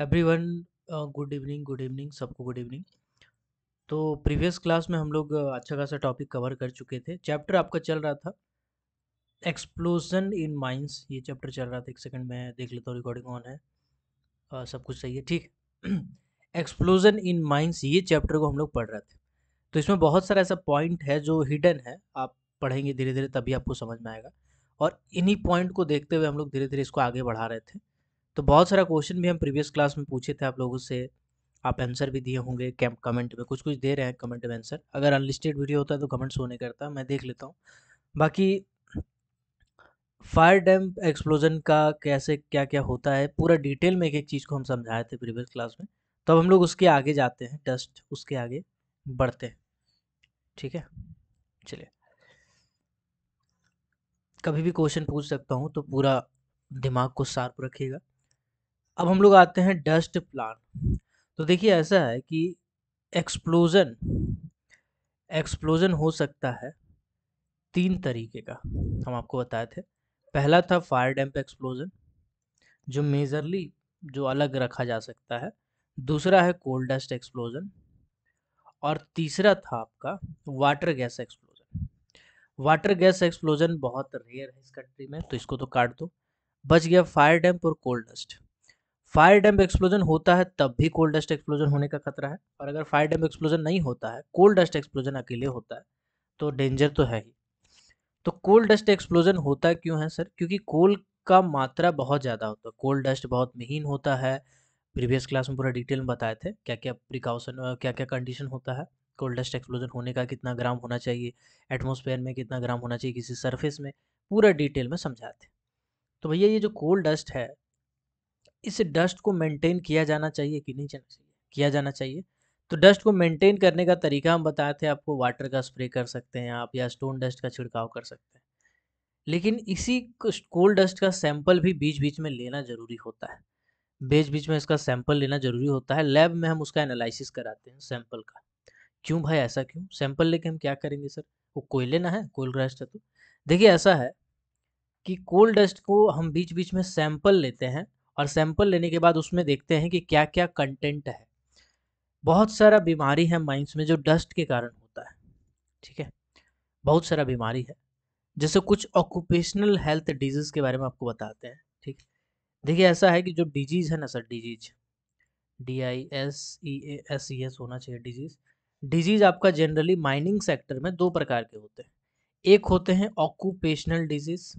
Every everyone good evening good evening सबको good evening तो previous class में हम लोग uh, अच्छा खासा टॉपिक कवर कर चुके थे चैप्टर आपका चल रहा था एक्सप्लोजन इन माइंस ये चैप्टर चल रहा था एक सेकंड मैं देख लेता हूँ रिकॉर्डिंग ऑन है आ, uh, सब कुछ सही है ठीक एक्सप्लोजन इन माइंस ये चैप्टर को हम लोग पढ़ रहे थे तो इसमें बहुत सारा ऐसा पॉइंट है जो हिडन है आप पढ़ेंगे धीरे धीरे तभी आपको समझ में आएगा और इन्हीं पॉइंट को देखते हुए हम लोग धीरे धीरे इसको आगे बढ़ा रहे थे तो बहुत सारा क्वेश्चन भी हम प्रीवियस क्लास में पूछे थे आप लोगों से आप आंसर भी दिए होंगे कैंप कमेंट में कुछ कुछ दे रहे हैं कमेंट में आंसर अगर अनलिस्टेड वीडियो होता है तो कमेंट्स होने करता मैं देख लेता हूँ बाकी फायर डैम एक्सप्लोजन का कैसे क्या क्या होता है पूरा डिटेल में एक एक चीज़ को हम समझाए थे प्रीवियस क्लास में तो अब हम लोग उसके आगे जाते हैं डस्ट उसके आगे बढ़ते हैं ठीक है चलिए कभी भी क्वेश्चन पूछ सकता हूँ तो पूरा दिमाग को शार्प रखिएगा अब हम लोग आते हैं डस्ट प्लान तो देखिए ऐसा है कि एक्सप्लोजन एक्सप्लोजन हो सकता है तीन तरीके का हम आपको बताए थे पहला था फायर डैम्प एक्सप्लोजन जो मेजरली जो अलग रखा जा सकता है दूसरा है कोल्ड डस्ट एक्सप्लोजन और तीसरा था आपका water gas explosion water gas explosion बहुत रेयर है इस कंट्री में तो इसको तो काट दो बच गया फायर डैम्प और coal dust fire damp explosion होता है तब भी कोल्ड डस्ट एक्सप्लोजन होने का खतरा है और अगर फायर डैम्प एक्सप्लोजन नहीं होता है कोल्ड डस्ट एक्सप्लोजन अकेले होता है तो डेंजर तो है ही तो कोल्ड डस्ट एक्सप्लोजन होता क्यों है सर क्योंकि कोल का मात्रा बहुत ज़्यादा होता है कोल्ड डस्ट बहुत महीन होता है प्रीवियस क्लास में पूरा डिटेल में बताए थे क्या क्या प्रिकॉशन क्या क्या कंडीशन होता है कोल्ड डस्ट एक्सप्लोजन होने का कितना ग्राम होना चाहिए एटमोसफेयर में कितना ग्राम होना चाहिए किसी सरफेस में पूरा डिटेल में समझाते थे तो भैया ये जो कोल्ड डस्ट है इस डस्ट को मेंटेन किया जाना चाहिए कि नहीं जाना चाहिए किया जाना चाहिए तो डस्ट को मेंटेन करने का तरीका हम बताए थे आपको वाटर का स्प्रे कर सकते हैं आप या स्टोन डस्ट का छिड़काव कर सकते हैं लेकिन इसी कोल डस्ट का सैंपल भी बीच बीच में लेना ज़रूरी होता है बीच बीच में इसका सैंपल लेना ज़रूरी होता है लैब में हम उसका एनालिसिस कराते हैं सैंपल का क्यों भाई ऐसा क्यों सैंपल लेके हम क्या करेंगे सर वो कोयले ना है कोल डस्ट है तो देखिए ऐसा है कि कोल डस्ट को हम बीच बीच में सैंपल लेते हैं और सैंपल लेने के बाद उसमें देखते हैं कि क्या क्या कंटेंट है बहुत सारा बीमारी है माइंस में जो डस्ट के कारण होता है ठीक है बहुत सारा बीमारी है जैसे कुछ ऑक्यूपेशनल हेल्थ डिजीज़ के बारे में आपको बताते हैं ठीक देखिए ऐसा है कि जो डिजीज़ है ना sir disease D I S E S E S होना चाहिए डिजीज़ डिजीज़ आपका जनरली माइनिंग सेक्टर में दो प्रकार के होते हैं एक होते हैं occupational disease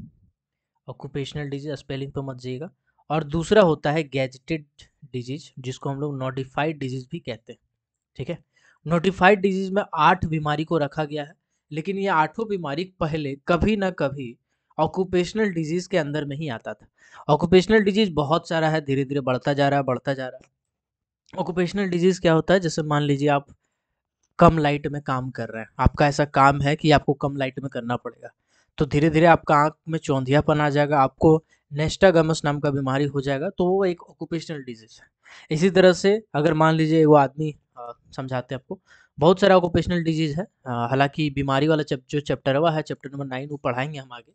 occupational disease spelling पे मत जाइएगा और दूसरा होता है गैजेटेड डिजीज जिसको हम लोग नोटिफाइड डिजीज भी कहते हैं ठीक है नोटिफाइड डिजीज में आठ बीमारी को रखा गया है लेकिन ये आठों बीमारी पहले कभी ना कभी ऑक्यूपेशनल डिजीज के अंदर में ही आता था ऑक्यूपेशनल डिजीज बहुत सारा है धीरे धीरे बढ़ता जा रहा है बढ़ता जा रहा है ऑक्यूपेशनल डिजीज क्या होता है जैसे मान लीजिए आप कम लाइट में काम कर रहे हैं आपका ऐसा काम है कि आपको कम लाइट में करना पड़ेगा तो धीरे धीरे आपका आँख में चौंधियापन आ जाएगा आपको नेस्टागमस नाम का बीमारी हो जाएगा तो वो एक ऑक्यूपेशनल डिजीज है इसी तरह से अगर मान लीजिए वो आदमी समझाते हैं आपको बहुत सारा ऑक्यूपेशनल डिजीज़ है हालांकि बीमारी वाला चप, जो चैप्टरवा है चैप्टर नंबर नाइन वो पढ़ाएंगे हम आगे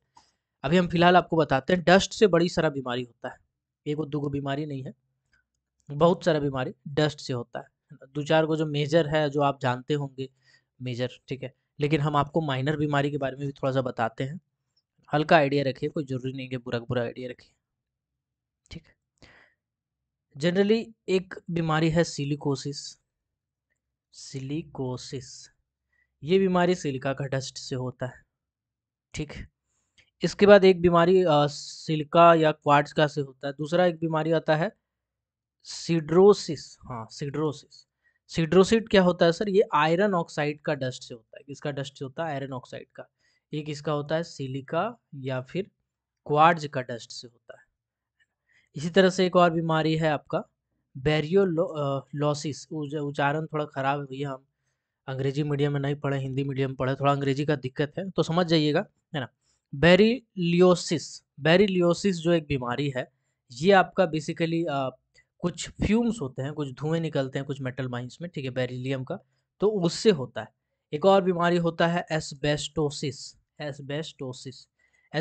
अभी हम फिलहाल आपको बताते हैं डस्ट से बड़ी सारा बीमारी होता है एक वो दो बीमारी नहीं है बहुत सारा बीमारी डस्ट से होता है दो चार को जो मेजर है जो आप जानते होंगे मेजर ठीक है लेकिन हम आपको माइनर बीमारी के बारे में भी थोड़ा सा बताते हैं हल्का आइडिया रखिए कोई ज़रूरी नहीं है बुरा बुरा आइडिया रखिए ठीक है जनरली एक बीमारी है सिलिकोसिस सिलिकोसिस ये बीमारी सिलिका का डस्ट से होता है ठीक है इसके बाद एक बीमारी सिलिका या क्वार्ट्स का से होता है दूसरा एक बीमारी आता है सीड्रोसिस हाँ सीड्रोसिस सीड्रोसिड क्या होता है सर ये आयरन ऑक्साइड का डस्ट से होता है किसका डस्ट से होता है आयरन ऑक्साइड का ये किसका होता है सिलिका या फिर क्वार्ज का डस्ट से होता है इसी तरह से एक और बीमारी है आपका बैरियोलॉसिस उच्चारण थोड़ा ख़राब है भैया हम अंग्रेजी मीडियम में नहीं पढ़े हिंदी मीडियम में पढ़े थोड़ा अंग्रेजी का दिक्कत है तो समझ जाइएगा है ना बेरिलियोसिस बेरिलियोसिस जो एक बीमारी है ये आपका बेसिकली कुछ फ्यूम्स होते हैं कुछ धुएं निकलते हैं कुछ मेटल माइंस में ठीक है बेरिलियम का तो उससे होता है एक और बीमारी होता है एसबेस्टोसिस एसबेस्टोसिस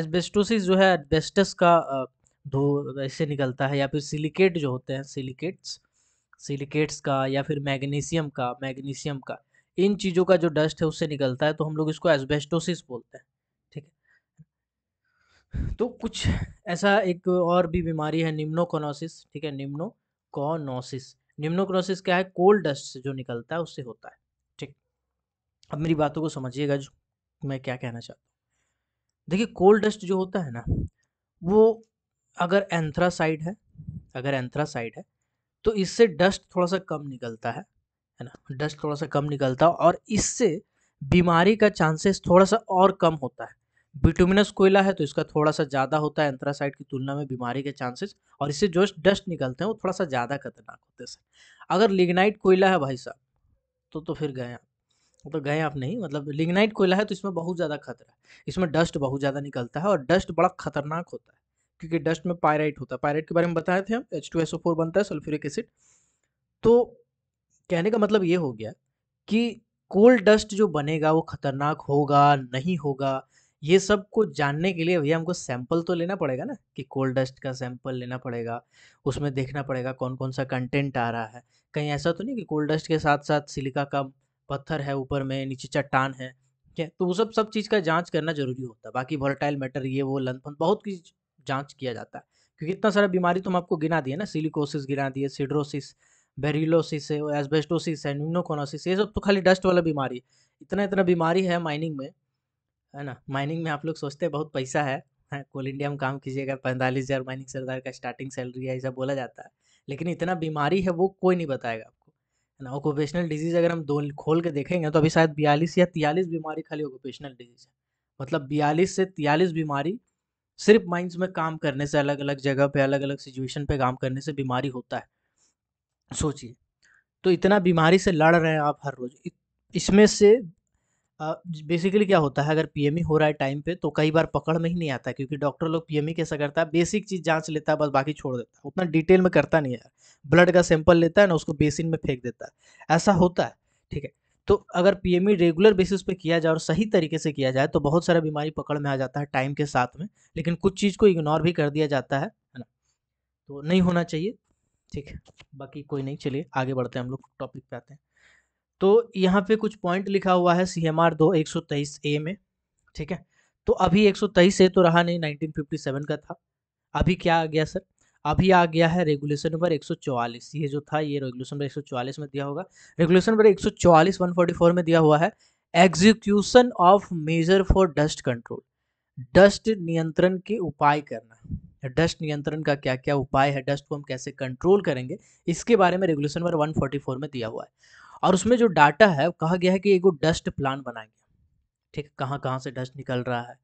एसबेस्टोसिस जो है एडबेस्टस का धो ऐसे निकलता है या फिर सिलिकेट जो होते हैं सिलिकेट्स सिलिकेट्स का या फिर मैग्नीशियम का मैग्नीशियम का इन चीज़ों का जो डस्ट है उससे निकलता है तो हम लोग इसको एसबेस्टोसिस बोलते हैं ठीक है तो कुछ ऐसा एक और भी बीमारी है निम्नोकोनोसिस ठीक है निम्नोकोनोसिस निम्नोकोनोसिस क्या है कोल्ड डस्ट से जो निकलता है उससे होता है ठीक अब मेरी बातों को समझिएगा जो मैं क्या कहना चाहता हूँ देखिए कोल डस्ट जो होता है ना वो अगर एंथ्रासाइड है अगर एंथ्रासाइड है तो इससे डस्ट थोड़ा सा कम निकलता है है ना डस्ट थोड़ा सा कम निकलता है और इससे बीमारी का चांसेस थोड़ा सा और कम होता है बिटुमिनस कोयला है तो इसका थोड़ा सा ज़्यादा होता है एंथ्रासाइड की तुलना में बीमारी के चांसेस और इससे जो डस्ट निकलते हैं वो थोड़ा सा ज़्यादा खतरनाक होते हैं अगर लिग्नाइट कोयला है भाई साहब तो तो फिर गए आप तो गए आप नहीं मतलब लिग्नाइट कोयला है तो इसमें बहुत ज़्यादा खतरा है इसमें डस्ट बहुत ज़्यादा निकलता है और डस्ट बड़ा खतरनाक होता है क्योंकि डस्ट में पायराइट होता है पायराइट के बारे में बताए थे हम H two S O four बनता है सल्फ्यूरिक एसिड तो कहने का मतलब ये हो गया कि कोल डस्ट जो बनेगा वो खतरनाक होगा नहीं होगा ये सब को जानने के लिए भैया हमको सैंपल तो लेना पड़ेगा ना कि कोल डस्ट का सैंपल लेना पड़ेगा उसमें देखना पड़ेगा कौन कौन सा कंटेंट आ रहा है कहीं ऐसा तो नहीं कि कोल डस्ट के साथ साथ सिलिका का पत्थर है ऊपर में नीचे चट्टान है ठीक है तो वो सब सब चीज़ का जांच करना जरूरी होता है बाकी वॉलेटाइल मैटर ये वो लंथ बहुत कुछ जांच किया जाता है क्योंकि इतना सारा बीमारी तो हम आपको गिना दिए ना सिलिकोसिस गिना दिए सिड्रोसिस बेरिलोसिस है एसबेस्टोसिस है न्यूनोकोनोसिस ये सब तो खाली डस्ट वाला बीमारी इतना इतना बीमारी है माइनिंग में है ना माइनिंग में आप लोग सोचते हैं बहुत पैसा है कोल इंडिया में काम कीजिएगा पैंतालीस हज़ार माइनिंग सरदार का स्टार्टिंग सैलरी है ऐसा बोला जाता है लेकिन इतना बीमारी है वो कोई नहीं बताएगा ना ऑक्यूपेशनल डिजीज़ अगर हम दो खोल के देखेंगे तो अभी शायद बयालीस या तियालीस बीमारी खाली ऑक्यूपेशनल डिजीज़ है मतलब बयालीस से तियालीस बीमारी सिर्फ माइंड्स में काम करने से अलग अलग जगह पे अलग अलग सिचुएशन पे काम करने से बीमारी होता है सोचिए तो इतना बीमारी से लड़ रहे हैं आप हर रोज़ इसमें से बेसिकली क्या होता है अगर पीएमई e हो रहा है टाइम पे तो कई बार पकड़ में ही नहीं आता क्योंकि डॉक्टर लोग पीएमई e कैसा करता है बेसिक चीज़ जांच लेता है बस बाकी छोड़ देता है उतना डिटेल में करता नहीं है ब्लड का सैंपल लेता है ना उसको बेसिन में फेंक देता है ऐसा होता है ठीक है तो अगर पीएमई रेगुलर बेसिस पे किया जाए और सही तरीके से किया जाए तो बहुत सारा बीमारी पकड़ में आ जाता है टाइम के साथ में लेकिन कुछ चीज़ को इग्नोर भी कर दिया जाता है है ना तो नहीं होना चाहिए ठीक है बाकी कोई नहीं चलिए आगे बढ़ते हैं हम लोग टॉपिक पे आते हैं तो यहाँ पे कुछ पॉइंट लिखा हुआ है सी एम आर दो एक सौ तेईस ए में ठीक है तो अभी एक सौ तेईस ए तो रहा नहीं नाइनटीन फिफ्टी सेवन का था अभी क्या आ गया सर अभी आ गया है रेगुलेशन नंबर चौवालीस ये जो था ये रेगुलेशन नंबर चौवालीस में दिया होगा रेगुलेशन नंबर एक सौ चौवालीस वन फोर्टी फोर में दिया हुआ है execution of measure for dust control dust नियंत्रण के उपाय करना डस्ट नियंत्रण का क्या क्या उपाय है डस्ट को हम कैसे कंट्रोल करेंगे इसके बारे में रेगुलेशन नंबर 144 में दिया हुआ है और उसमें जो डाटा है कहा गया है कि एगो डस्ट प्लान बनाएंगे ठीक है कहाँ कहाँ से डस्ट निकल रहा है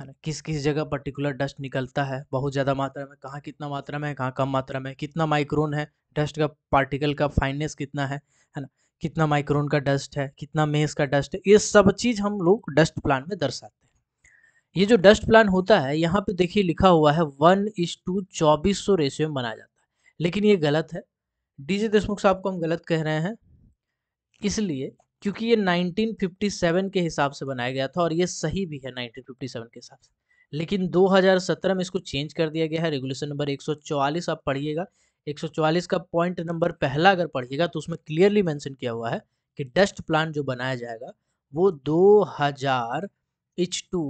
है ना किस किस जगह पर्टिकुलर डस्ट निकलता है बहुत ज़्यादा मात्रा में कहाँ कितना मात्रा में है कहाँ कम मात्रा में कितना माइक्रोन है डस्ट का पार्टिकल का फाइननेस कितना है है ना कितना माइक्रोन का डस्ट है कितना मेस का डस्ट है ये सब चीज़ हम लोग डस्ट प्लान में दर्शाते हैं ये जो डस्ट प्लान होता है यहाँ पे देखिए लिखा हुआ है वन इज टू चौबीस सौ रेशियो में बनाया जाता है लेकिन ये गलत है जी देशमुख साहब को हम गलत कह रहे हैं इसलिए क्योंकि ये 1957 के हिसाब से बनाया गया था और ये सही भी है 1957 के हिसाब से लेकिन 2017 में इसको चेंज कर दिया गया है रेगुलेशन नंबर 144 आप पढ़िएगा 144 का पॉइंट नंबर पहला अगर पढ़िएगा तो उसमें क्लियरली मेंशन किया हुआ है कि डस्ट प्लांट जो बनाया जाएगा वो 2000 हज़ार इच टू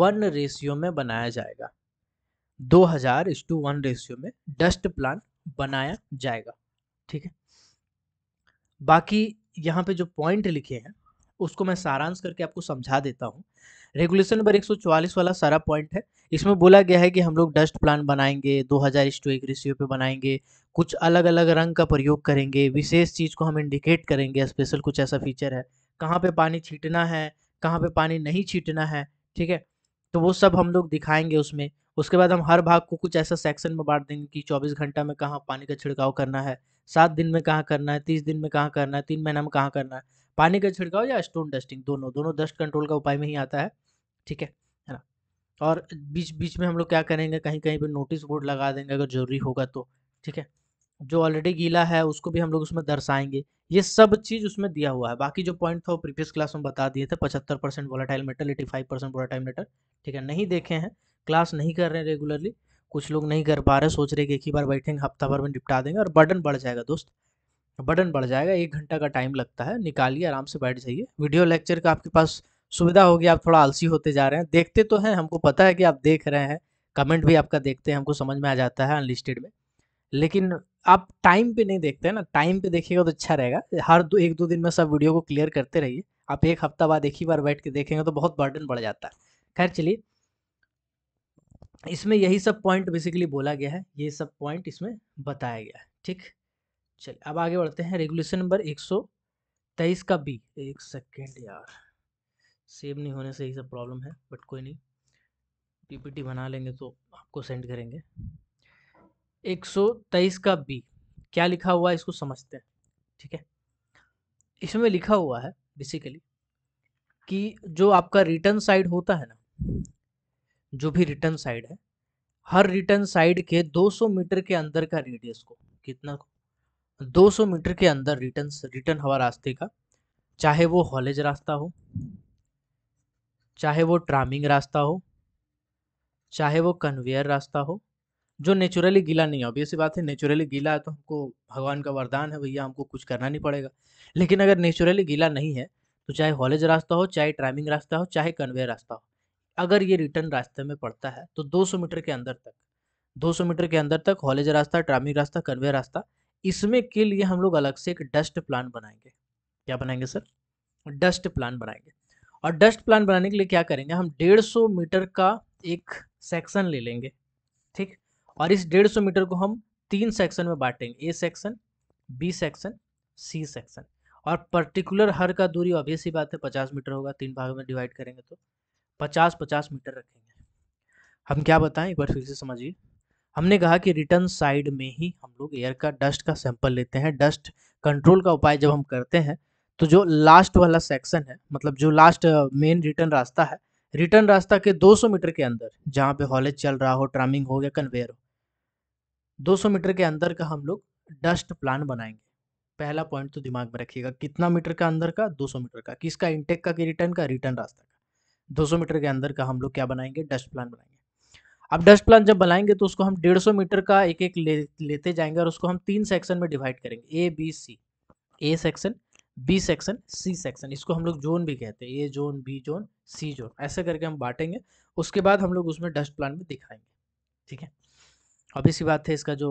वन रेशियो में बनाया जाएगा 2000 हज़ार इच टू वन रेशियो में डस्ट प्लांट बनाया जाएगा ठीक है बाकी यहाँ पे जो पॉइंट लिखे हैं उसको मैं सारांश करके आपको समझा देता हूँ रेगुलेशन नंबर 144 वाला सारा पॉइंट है इसमें बोला गया है कि हम लोग डस्ट प्लान बनाएंगे 2000 हज़ार टू एक रेशियो पे बनाएंगे कुछ अलग अलग रंग का प्रयोग करेंगे विशेष चीज़ को हम इंडिकेट करेंगे स्पेशल कुछ ऐसा फीचर है कहाँ पे पानी छीटना है कहाँ पे पानी नहीं छीटना है ठीक है तो वो सब हम लोग दिखाएंगे उसमें उसके बाद हम हर भाग को कुछ ऐसा सेक्शन में बांट देंगे कि चौबीस घंटा में कहाँ पानी का छिड़काव करना है सात दिन में कहाँ करना है तीस दिन में कहाँ करना है तीन महीना में कहाँ करना है पानी का छिड़काव या स्टोन डस्टिंग दोनों दोनों डस्ट कंट्रोल का उपाय में ही आता है ठीक है है ना और बीच बीच में हम लोग क्या करेंगे कहीं कहीं पर नोटिस बोर्ड लगा देंगे अगर जरूरी होगा तो ठीक है जो ऑलरेडी गीला है उसको भी हम लोग उसमें दर्शाएंगे ये सब चीज़ उसमें दिया हुआ है बाकी जो पॉइंट था वो प्रीवियस क्लास में बता दिए थे पचहत्तर percent volatile metal eighty five percent volatile metal ठीक है नहीं देखे हैं क्लास नहीं कर रहे हैं रेगुलरली कुछ लोग नहीं कर पा रहे सोच रहे कि एक ही बार बैठेंगे हफ्ता भर में निपटा देंगे और बर्डन बढ़ जाएगा दोस्त बटन बढ़ जाएगा एक घंटा का टाइम लगता है निकालिए आराम से बैठ जाइए वीडियो लेक्चर का आपके पास सुविधा होगी आप थोड़ा आलसी होते जा रहे हैं देखते तो हैं हमको पता है कि आप देख रहे हैं कमेंट भी आपका देखते हैं हमको समझ में आ जाता है अनलिस्टेड में लेकिन आप टाइम पे नहीं देखते हैं ना टाइम पे देखिएगा तो अच्छा रहेगा हर दो एक दो दिन में सब वीडियो को क्लियर करते रहिए आप एक हफ्ता बाद एक ही बार बैठ के देखेंगे तो बहुत बर्डन बढ़ जाता है खैर चलिए इसमें यही सब पॉइंट बेसिकली बोला गया है ये सब पॉइंट इसमें बताया गया है ठीक चलिए अब आगे बढ़ते हैं रेगुलेशन नंबर एक सौ तेईस का बी एक सेकेंड यार सेव नहीं होने से ही सब प्रॉब्लम है बट कोई नहीं पीपीटी बना लेंगे तो आपको सेंड करेंगे एक सौ तेईस का बी क्या लिखा हुआ है इसको समझते हैं ठीक है इसमें लिखा हुआ है बेसिकली कि जो आपका रिटर्न साइड होता है ना जो भी रिटर्न साइड है हर रिटर्न साइड के 200 मीटर के अंदर का रेडियस को कितना को 200 मीटर के अंदर रिटर्न रिटर्न हवा रास्ते का चाहे वो हॉलेज रास्ता हो चाहे वो ट्रामिंग रास्ता हो चाहे वो कन्वेयर रास्ता हो जो नेचुरली गीला नहीं है अभी ऐसी बात है नेचुरली गीला है तो हमको भगवान का वरदान है भैया हमको कुछ करना नहीं पड़ेगा लेकिन अगर नेचुरली गीला नहीं है तो चाहे हॉलेज रास्ता हो चाहे ट्रामिंग रास्ता हो चाहे कन्वेयर रास्ता हो अगर ये रिटर्न रास्ते में पड़ता है तो 200 मीटर के अंदर तक 200 मीटर के अंदर तक हॉलेज रास्ता ट्रामिक रास्ता कन्वे रास्ता इसमें के लिए हम लोग अलग से एक डस्ट प्लान बनाएंगे क्या बनाएंगे सर डस्ट प्लान बनाएंगे और डस्ट प्लान बनाने के लिए क्या करेंगे हम डेढ़ मीटर का एक सेक्शन ले लेंगे ठीक और इस डेढ़ मीटर को हम तीन सेक्शन में बांटेंगे A section B section C section और पर्टिकुलर हर का दूरी अभी सी बात है पचास मीटर होगा तीन भाग में डिवाइड करेंगे तो पचास पचास मीटर रखेंगे हम क्या बताएं एक बार फिर से समझिए हमने कहा कि रिटर्न साइड में ही हम लोग एयर का डस्ट का सैंपल लेते हैं डस्ट कंट्रोल का उपाय जब हम करते हैं तो जो लास्ट वाला सेक्शन है मतलब जो लास्ट मेन रिटर्न रास्ता है रिटर्न रास्ता के 200 मीटर के अंदर जहाँ पे हॉलेज चल रहा हो ट्रामिंग हो या कन्वेयर हो 200 मीटर के अंदर का हम लोग डस्ट प्लान बनाएंगे पहला पॉइंट तो दिमाग में रखिएगा कितना मीटर का अंदर का 200 मीटर का किसका इंटेक का कि रिटर्न का रिटर्न रास्ता का 200 मीटर के अंदर का हम लोग क्या बनाएंगे डस्ट प्लान बनाएंगे अब डस्ट प्लान जब बनाएंगे तो उसको हम 150 मीटर का एक एक ले, लेते जाएंगे और उसको हम तीन सेक्शन में डिवाइड करेंगे A B C A section B section C section इसको हम लोग जोन भी कहते हैं A zone B zone C zone ऐसे करके हम बांटेंगे उसके बाद हम लोग उसमें डस्ट प्लान भी दिखाएंगे ठीक है अब इसी बात है इसका जो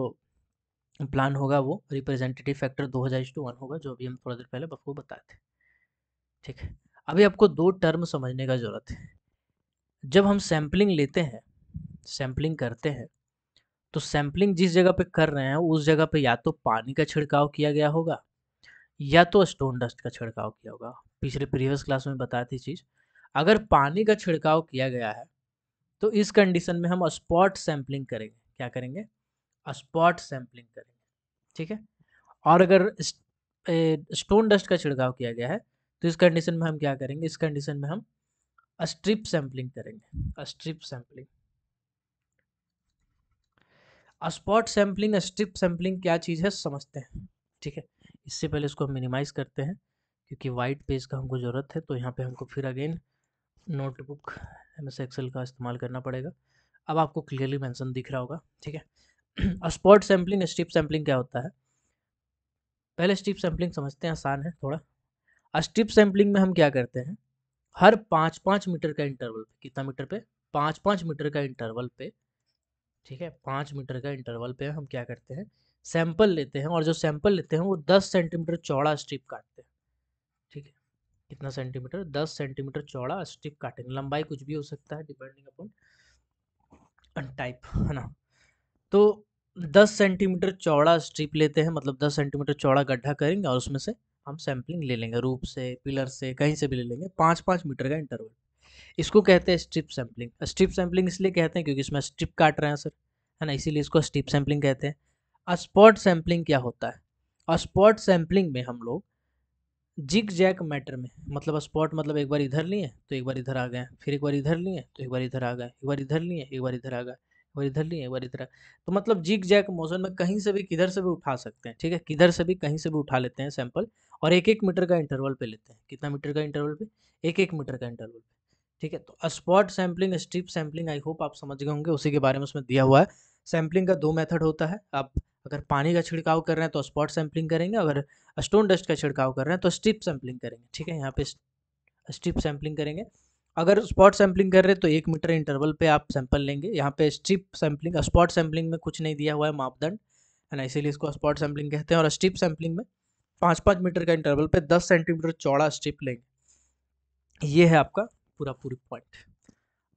प्लान होगा वो रिप्रेजेंटेटिव फैक्टर दो हज़ार टू वन होगा जो अभी हम थोड़ा देर पहले आपको बताए थे ठीक है अभी आपको दो टर्म समझने का ज़रूरत है जब हम सैम्पलिंग लेते हैं सैम्पलिंग करते हैं तो सैम्पलिंग जिस जगह पे कर रहे हैं उस जगह पे या तो पानी का छिड़काव किया गया होगा या तो स्टोन डस्ट का छिड़काव किया होगा पिछले प्रीवियस क्लास में बताया थी चीज़ अगर पानी का छिड़काव किया गया है तो इस कंडीशन में हम स्पॉट सैम्पलिंग करेंगे क्या करेंगे स्पॉट सैम्पलिंग करेंगे ठीक है और अगर स्टोन डस्ट का छिड़काव किया गया है तो इस कंडीशन में हम क्या करेंगे इस कंडीशन में हम अस्ट्रिप सैम्पलिंग करेंगे strip sampling spot sampling strip sampling क्या चीज़ है समझते हैं ठीक है इससे पहले इसको मिनिमाइज करते हैं क्योंकि वाइट पेज का हमको ज़रूरत है तो यहाँ पे हमको फिर again notebook M S Excel का इस्तेमाल करना पड़ेगा अब आपको क्लियरली मेंशन दिख रहा होगा ठीक है स्पॉट सैम्पलिंग स्ट्रिप सैम्पलिंग क्या होता है पहले स्ट्रिप सैम्पलिंग समझते हैं आसान है थोड़ा स्ट्रिप सैम्पलिंग में हम क्या करते हैं हर पाँच पाँच मीटर का इंटरवल पे कितना मीटर पे पाँच पाँच मीटर का इंटरवल पे ठीक है पाँच मीटर का इंटरवल पे हम क्या करते हैं सैंपल लेते हैं और जो सैंपल लेते हैं वो दस सेंटीमीटर चौड़ा स्ट्रिप काटते हैं ठीक है कितना सेंटीमीटर दस सेंटीमीटर चौड़ा स्ट्रिप काटेंगे लंबाई कुछ भी हो सकता है डिपेंडिंग अपॉन टाइप है ना तो दस सेंटीमीटर चौड़ा स्ट्रिप लेते हैं मतलब दस सेंटीमीटर चौड़ा गड्ढा करेंगे और उसमें से हम सैम्पलिंग ले लेंगे रूप से पिलर से कहीं से भी ले लेंगे पाँच पाँच मीटर का इंटरवल इसको कहते हैं स्ट्रिप सैम्पलिंग स्ट्रिप सैम्पलिंग इसलिए कहते हैं क्योंकि इसमें स्ट्रिप काट रहे हैं सर है ना इसीलिए इसको स्ट्रिप सैम्पलिंग कहते हैं स्पॉट सैम्पलिंग क्या होता है और स्पॉट सैम्पलिंग में हम लोग जिग जैक मैटर में मतलब स्पॉट मतलब एक बार इधर लिए तो एक बार इधर आ गए फिर एक बार इधर लिए तो एक बार इधर आ गए एक बार इधर लिए एक बार इधर आ गए और इधर लिए एक इधर तो मतलब जिग जैक मोशन में कहीं से भी किधर से भी उठा सकते हैं ठीक है किधर से भी कहीं से भी उठा लेते हैं सैंपल और एक एक मीटर का इंटरवल पे लेते हैं कितना मीटर का इंटरवल पे एक एक मीटर का इंटरवल पे ठीक है तो spot sampling strip sampling I hope आप समझ गए होंगे उसी के बारे में उसमें दिया हुआ है सैम्पलिंग का दो मेथड होता है आप अगर पानी का छिड़काव कर रहे हैं तो स्पॉट सैम्पलिंग करेंगे अगर स्टोन डस्ट का छिड़काव कर रहे हैं तो स्ट्रिप सैम्पलिंग करेंगे ठीक है यहाँ पे स्ट्रिप सैम्पलिंग करेंगे अगर स्पॉट सैम्पलिंग कर रहे तो एक मीटर इंटरवल पे आप सैंपल लेंगे यहाँ पे स्ट्रिप सैम्पलिंग स्पॉट सैम्पलिंग में कुछ नहीं दिया हुआ है मापदंड है ना इसीलिए इसको स्पॉट सैम्पलिंग कहते हैं और स्ट्रिप सैम्पलिंग में पाँच पाँच मीटर का इंटरवल पे दस सेंटीमीटर चौड़ा स्ट्रिप लेंगे ये है आपका पूरा पूरी पॉइंट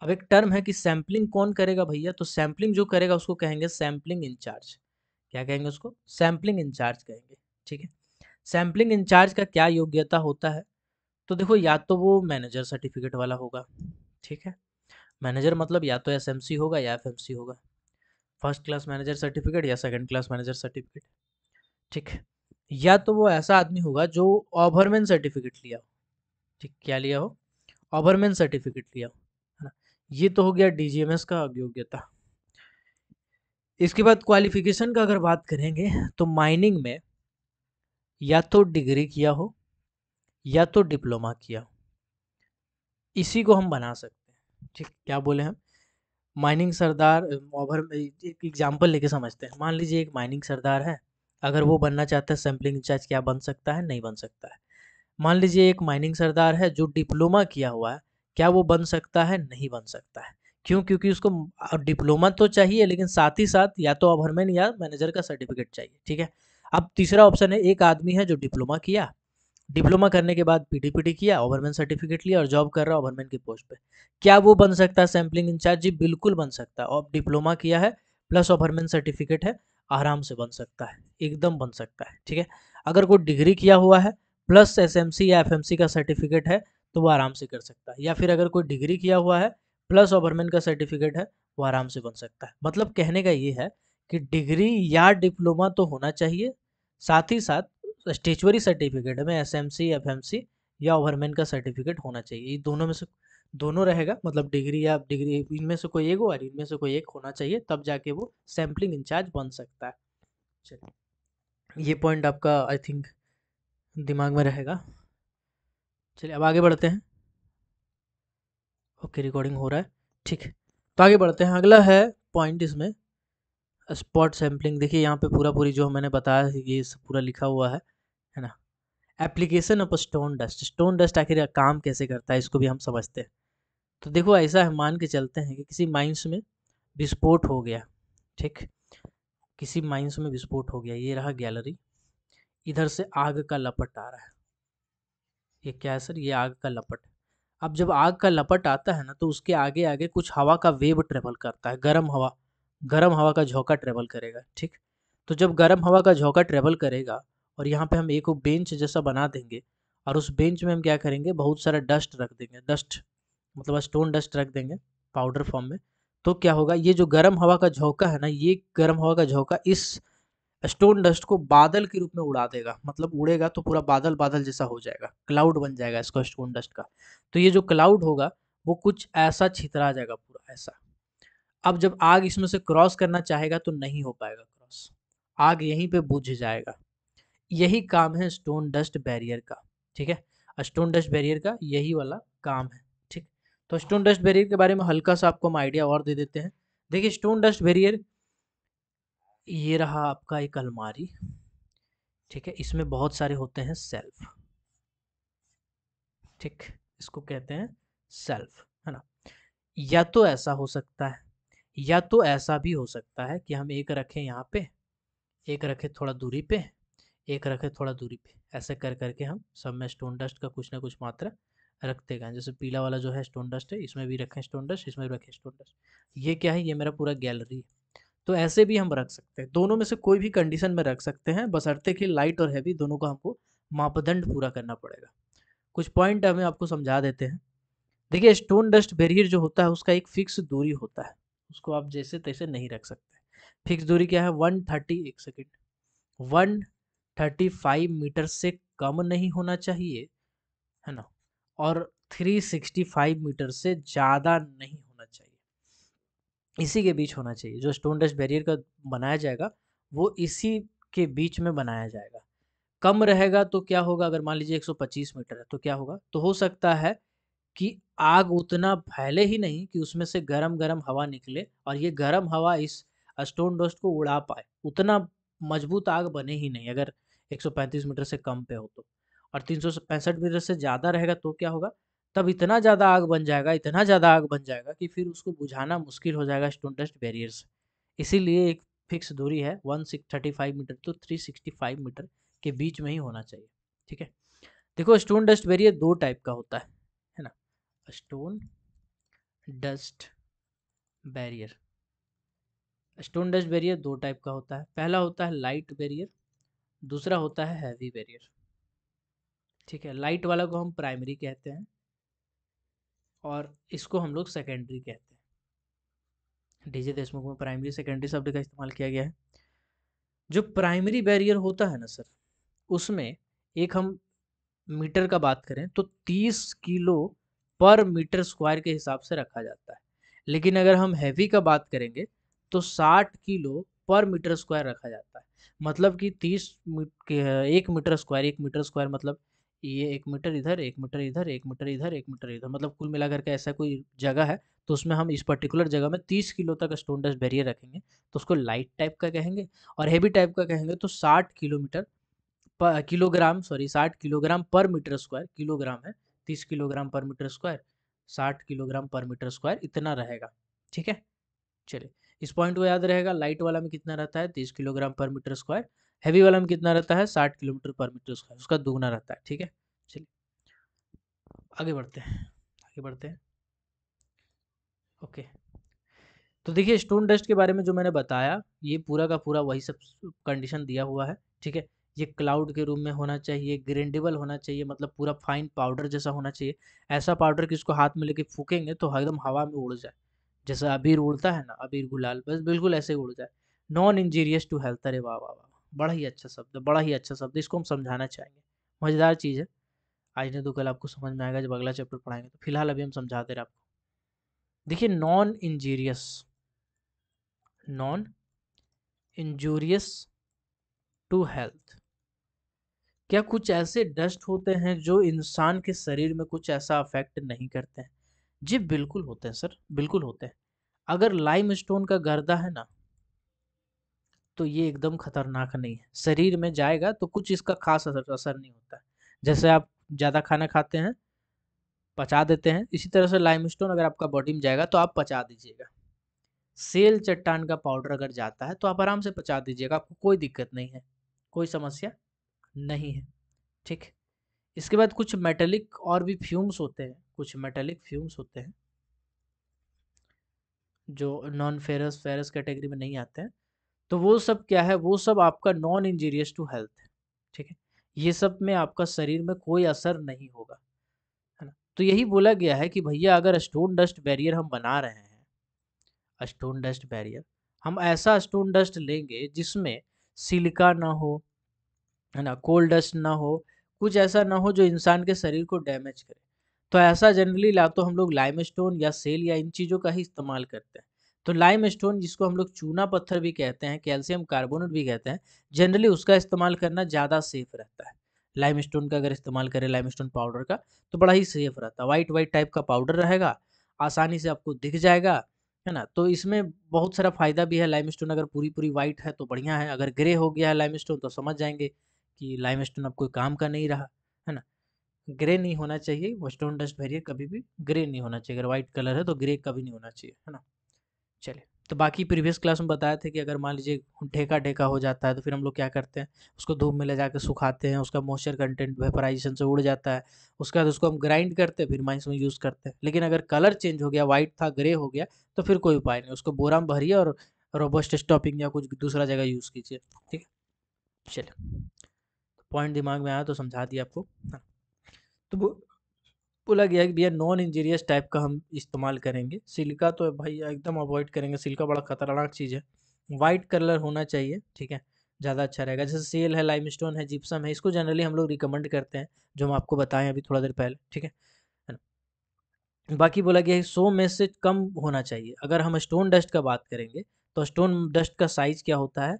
अब एक टर्म है कि सैम्पलिंग कौन करेगा भैया तो सैम्पलिंग जो करेगा उसको कहेंगे सैम्पलिंग इंचार्ज क्या कहेंगे उसको सैम्पलिंग इंचार्ज कहेंगे ठीक है सैम्पलिंग इंचार्ज का क्या योग्यता होता है तो देखो या तो वो मैनेजर सर्टिफिकेट वाला होगा ठीक है मैनेजर मतलब या तो एस होगा या एफ होगा फर्स्ट क्लास मैनेजर सर्टिफिकेट या सेकेंड क्लास मैनेजर सर्टिफिकेट ठीक है या तो वो ऐसा आदमी होगा जो ऑबरमैन सर्टिफिकेट लिया हो ठीक क्या लिया हो ऑबरमैन सर्टिफिकेट लिया हो है ना ये तो हो गया डीजीएमएस का योग्यता इसके बाद क्वालिफिकेशन का अगर बात करेंगे तो माइनिंग में या तो डिग्री किया हो या तो डिप्लोमा किया इसी को हम बना सकते हैं ठीक क्या बोले हम माइनिंग सरदार ओवर एक एग्जाम्पल लेके समझते हैं मान लीजिए एक माइनिंग सरदार है अगर वो बनना चाहता है सैम्पलिंग इंचार्ज क्या बन सकता है नहीं बन सकता है मान लीजिए एक माइनिंग सरदार है जो डिप्लोमा किया हुआ है क्या वो बन सकता है नहीं बन सकता है क्यों क्योंकि उसको डिप्लोमा तो चाहिए लेकिन साथ ही साथ या तो ओवरमैन या मैनेजर का सर्टिफिकेट चाहिए ठीक है अब तीसरा ऑप्शन है एक आदमी है जो डिप्लोमा किया डिप्लोमा करने के बाद पीटीपीटी किया ओवरमैन सर्टिफिकेट लिया और जॉब कर रहा ओवरमैन की पोस्ट पे क्या वो बन सकता है सैम्पलिंग इंचार्ज जी बिल्कुल बन सकता है और डिप्लोमा किया है प्लस ओवरमैन सर्टिफिकेट है आराम से बन सकता है एकदम बन सकता है ठीक है अगर कोई डिग्री किया हुआ है प्लस एस या एफ का सर्टिफिकेट है तो वो आराम से कर सकता है या फिर अगर कोई डिग्री किया हुआ है प्लस ओवरमैन का सर्टिफिकेट है वो आराम से बन सकता है मतलब कहने का ये है कि डिग्री या डिप्लोमा तो होना चाहिए साथ ही साथ तो स्टेचुअरी सर्टिफिकेट में S M C F M C या ओवरमैन का सर्टिफिकेट होना चाहिए ये दोनों में से दोनों रहेगा मतलब डिग्री या डिग्री इनमें से कोई एक हो और इनमें से कोई एक होना चाहिए तब जाके वो सैम्पलिंग इंचार्ज बन सकता है चलिए ये पॉइंट आपका आई थिंक दिमाग में रहेगा चलिए अब आगे बढ़ते हैं ओके रिकॉर्डिंग हो रहा है ठीक है तो आगे बढ़ते हैं अगला है पॉइंट इसमें स्पॉट सैम्पलिंग देखिए यहाँ पे पूरा पूरी जो मैंने बताया ये पूरा लिखा हुआ है application of stone dust stone dust आखिर काम कैसे करता है इसको भी हम समझते हैं तो देखो ऐसा है मान के चलते हैं कि किसी माइंस में विस्फोट हो गया ठीक किसी माइंस में विस्फोट हो गया ये रहा गैलरी इधर से आग का लपट आ रहा है ये क्या है सर ये आग का लपट अब जब आग का लपट आता है ना तो उसके आगे आगे कुछ हवा का वेव ट्रेवल करता है गर्म हवा गर्म हवा का झोंका ट्रेवल करेगा ठीक तो जब गर्म हवा का झोंका ट्रेवल करेगा और यहाँ पे हम एक बेंच जैसा बना देंगे और उस बेंच में हम क्या करेंगे बहुत सारा डस्ट रख देंगे डस्ट मतलब स्टोन डस्ट रख देंगे पाउडर फॉर्म में तो क्या होगा ये जो गर्म हवा का झोंका है ना ये गर्म हवा का झोंका इस स्टोन डस्ट को बादल के रूप में उड़ा देगा मतलब उड़ेगा तो पूरा बादल बादल जैसा हो जाएगा क्लाउड बन जाएगा इसका स्टोन डस्ट का तो ये जो क्लाउड होगा वो कुछ ऐसा छितरा जाएगा पूरा ऐसा अब जब आग इसमें से क्रॉस करना चाहेगा तो नहीं हो पाएगा क्रॉस आग यहीं पे बुझ जाएगा यही काम है स्टोन डस्ट बैरियर का ठीक है स्टोन डस्ट बैरियर का यही वाला काम है ठीक तो स्टोन डस्ट बैरियर के बारे में हल्का सा आपको हम आइडिया और दे देते हैं देखिए स्टोन डस्ट बैरियर ये रहा आपका एक अलमारी ठीक है इसमें बहुत सारे होते हैं सेल्फ ठीक इसको कहते हैं सेल्फ है ना या तो ऐसा हो सकता है या तो ऐसा भी हो सकता है कि हम एक रखें यहाँ पे एक रखें थोड़ा दूरी पे एक रखें थोड़ा दूरी पे ऐसे कर करके हम सब में स्टोन डस्ट का कुछ ना कुछ मात्रा रखते गए जैसे पीला वाला जो है स्टोन डस्ट है इसमें भी रखें स्टोन डस्ट इसमें भी रखें स्टोन डस्ट ये क्या है ये मेरा पूरा गैलरी है तो ऐसे भी हम रख सकते हैं दोनों में से कोई भी कंडीशन में रख सकते हैं बसरते कि लाइट और हैवी दोनों का हमको मापदंड पूरा करना पड़ेगा कुछ पॉइंट हमें आपको समझा देते हैं देखिए स्टोन डस्ट बैरियर जो होता है उसका एक फिक्स दूरी होता है उसको आप जैसे तैसे नहीं रख सकते फिक्स दूरी क्या है वन थर्टी एक second one thirty five metre से कम नहीं होना चाहिए है ना और थ्री सिक्सटी फाइव मीटर से ज़्यादा नहीं होना चाहिए इसी के बीच होना चाहिए जो स्टोन डस्ट बैरियर का बनाया जाएगा वो इसी के बीच में बनाया जाएगा कम रहेगा तो क्या होगा अगर मान लीजिए 125 मीटर है तो क्या होगा तो हो सकता है कि आग उतना फैले ही नहीं कि उसमें से गर्म गर्म हवा निकले और ये गर्म हवा इस स्टोन डस्ट को उड़ा पाए उतना मजबूत आग बने ही नहीं अगर 135 मीटर से कम पे हो तो और तीन मीटर से ज़्यादा रहेगा तो क्या होगा तब इतना ज़्यादा आग बन जाएगा इतना ज़्यादा आग बन जाएगा कि फिर उसको बुझाना मुश्किल हो जाएगा स्टोन डस्ट बैरियर से इसीलिए एक फिक्स दूरी है वन थर्टी फाइव मीटर तो थ्री सिक्सटी फाइव मीटर के बीच में ही होना चाहिए ठीक है देखो स्टोन डस्ट बैरियर दो टाइप का होता है है ना stone dust barrier stone dust barrier दो टाइप का होता है पहला होता है लाइट बैरियर दूसरा होता है हैवी बैरियर ठीक है लाइट वाला को हम प्राइमरी कहते हैं और इसको हम लोग सेकेंडरी कहते हैं डीजे देशमुख में प्राइमरी सेकेंडरी शब्द का इस्तेमाल किया गया है जो प्राइमरी बैरियर होता है ना सर उसमें एक हम मीटर का बात करें तो 30 किलो पर मीटर स्क्वायर के हिसाब से रखा जाता है लेकिन अगर हम हैवी का बात करेंगे तो 60 किलो पर मीटर स्क्वायर रखा जाता है मतलब कि तीस एक मीटर स्क्वायर एक मीटर स्क्वायर मतलब ये एक मीटर इधर एक मीटर इधर एक मीटर इधर एक मीटर इधर मतलब कुल मिलाकर के ऐसा कोई जगह है तो उसमें हम इस पर्टिकुलर जगह में तीस किलो तक स्टोन डस्ट बैरियर रखेंगे तो उसको लाइट टाइप का कहेंगे और हैवी टाइप का कहेंगे तो साठ किलोमीटर किलोग्राम सॉरी साठ किलोग्राम पर मीटर स्क्वायर किलोग्राम है तीस किलोग्राम पर मीटर स्क्वायर साठ किलोग्राम पर मीटर स्क्वायर इतना रहेगा ठीक है चलिए इस पॉइंट को याद रहेगा लाइट वाला में कितना रहता है तीस किलोग्राम पर मीटर स्क्वायर हैवी वाला में कितना रहता है साठ किलोमीटर पर मीटर स्क्वायर उसका दोगुना रहता है ठीक है चलिए आगे बढ़ते हैं आगे बढ़ते हैं ओके तो देखिए स्टोन डस्ट के बारे में जो मैंने बताया ये पूरा का पूरा वही सब कंडीशन दिया हुआ है ठीक है ये क्लाउड के रूप में होना चाहिए ग्रेंडेबल होना चाहिए मतलब पूरा फाइन पाउडर जैसा होना चाहिए ऐसा पाउडर कि इसको हाथ में लेके फूकेंगे तो एकदम हवा में उड़ जाए जैसा अबीर उड़ता है ना अबीर गुलाल बस बिल्कुल ऐसे उड़ जाए नॉन इंजीरियस टू हेल्थ अरे वाह वाह बड़ा ही अच्छा शब्द बड़ा ही अच्छा शब्द इसको हम समझाना चाहेंगे मज़ेदार चीज़ है आज नहीं तो कल आपको समझ में आएगा जब अगला चैप्टर पढ़ाएंगे तो फिलहाल अभी हम समझा दे रहे आपको देखिए non injurious non injurious to health क्या कुछ ऐसे डस्ट होते हैं जो इंसान के शरीर में कुछ ऐसा अफेक्ट नहीं करते हैं जी बिल्कुल होते हैं सर, बिल्कुल होते हैं। अगर स्टोन का गर्दा है ना तो ये एकदम खतरनाक नहीं है। शरीर में जाएगा तो कुछ इसका ख़ास असर असर नहीं होता है। जैसे आप ज़्यादा खाना खाते हैं, पचा देते हैं, इसी तरह से स्टोन अगर आपका बॉडी में जाएगा तो आप पचा दीजिएगा। सेल चट्टान का पाउडर अगर जाता है तो आप आराम से पचा दीजिएगा, आपको कोई दिक्कत नहीं है, कोई समस्या नहीं है, ठीक है। इसके बाद कुछ मेटेलिक और भी फ्यूम्स होते हैं कुछ मेटेलिक फ्यूम्स होते हैं जो नॉन फेरस फेरस कैटेगरी में नहीं आते हैं तो वो सब क्या है वो सब आपका नॉन इंजीरियस टू हेल्थ है ठीक है ये सब में आपका शरीर में कोई असर नहीं होगा है ना तो यही बोला गया है कि भैया अगर स्टोन डस्ट बैरियर हम बना रहे हैं स्टोन डस्ट बैरियर हम ऐसा स्टोन डस्ट लेंगे जिसमें सिलिका ना हो है ना कोल्ड डस्ट ना हो कुछ ऐसा ना हो जो इंसान के शरीर को डैमेज करे तो ऐसा जनरली ला तो हम लोग लाइम स्टोन या सेल या इन चीज़ों का ही इस्तेमाल करते हैं तो लाइम स्टोन जिसको हम लोग चूना पत्थर भी कहते हैं कैल्शियम कार्बोनेट भी कहते हैं जनरली उसका इस्तेमाल करना ज़्यादा सेफ रहता है लाइम स्टोन का अगर इस्तेमाल करें लाइम स्टोन पाउडर का तो बड़ा ही सेफ रहता है वाइट वाइट टाइप का पाउडर रहेगा आसानी से आपको दिख जाएगा है ना तो इसमें बहुत सारा फ़ायदा भी है लाइम स्टोन अगर पूरी पूरी वाइट है तो बढ़िया है अगर ग्रे हो गया है लाइम स्टोन तो समझ जाएंगे कि लाइम स्टोन अब कोई काम का नहीं रहा ग्रे नहीं होना चाहिए स्टोन डस्ट बैरियर कभी भी ग्रे नहीं होना चाहिए अगर व्हाइट कलर है तो ग्रे कभी नहीं होना चाहिए है ना चलिए तो बाकी प्रीवियस क्लास में बताया थे कि अगर मान लीजिए ढेका ढेका हो जाता है तो फिर हम लोग क्या करते हैं उसको धूप में ले जाकर सुखाते हैं उसका मॉइस्चर कंटेंट वेपराइजेशन से उड़ जाता है उसके बाद उसको हम ग्राइंड करते हैं फिर माइंस में यूज़ करते हैं लेकिन अगर कलर चेंज हो गया वाइट था ग्रे हो गया तो फिर कोई उपाय नहीं उसको बोरा में भरिए और रोबस्ट स्टॉपिंग या कुछ दूसरा जगह यूज़ कीजिए ठीक है चलिए पॉइंट तो दिमाग में आया तो समझा दिया आपको हाँ तो बोला गया है कि भैया नॉन इंजीरियस टाइप का हम इस्तेमाल करेंगे सिल्का तो भाई एकदम अवॉइड करेंगे सिल्का बड़ा खतरनाक चीज़ है वाइट कलर होना चाहिए ठीक है ज़्यादा अच्छा रहेगा जैसे सेल है लाइम स्टोन है जिप्सम है इसको जनरली हम लोग रिकमेंड करते हैं जो हम आपको बताएं अभी थोड़ा देर पहले ठीक है बाकी बोला गया है सौ में से कम होना चाहिए अगर हम स्टोन डस्ट का बात करेंगे तो स्टोन डस्ट का साइज क्या होता है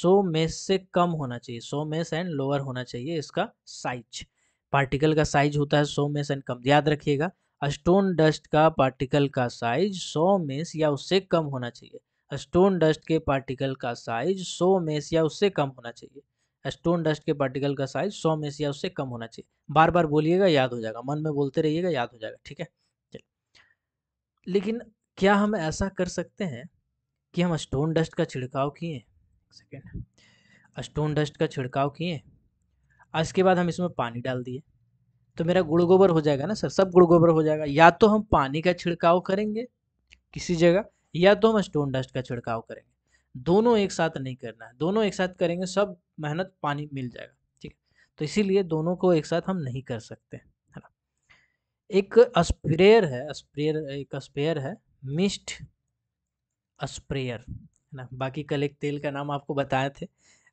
सौ में से कम होना चाहिए सौ में एंड लोअर होना चाहिए इसका साइज पार्टिकल का साइज होता है सौ मेस एंड कम याद रखिएगा स्टोन डस्ट का पार्टिकल का साइज सौ मेस या उससे कम होना चाहिए स्टोन डस्ट के पार्टिकल का साइज सौ मेस या उससे कम होना चाहिए स्टोन डस्ट के पार्टिकल का साइज सौ मेस या उससे कम होना चाहिए बार बार बोलिएगा याद हो जाएगा मन में बोलते रहिएगा याद हो जाएगा ठीक है चलो लेकिन क्या हम ऐसा कर सकते हैं कि हम स्टोन डस्ट का छिड़काव किए सेकेंड स्टोन डस्ट का छिड़काव किए और इसके बाद हम इसमें पानी डाल दिए तो मेरा गुड़ गोबर हो जाएगा ना सर सब गुड़ गोबर हो जाएगा या तो हम पानी का छिड़काव करेंगे किसी जगह या तो हम स्टोन डस्ट का छिड़काव करेंगे दोनों एक साथ नहीं करना है दोनों एक साथ करेंगे सब मेहनत पानी मिल जाएगा ठीक है तो इसीलिए दोनों को एक साथ हम नहीं कर सकते है ना एक स्प्रेयर है स्प्रेयर एक स्प्रेयर है मिस्ट स्प्रेयर है ना बाकी कल एक तेल का नाम आपको बताए थे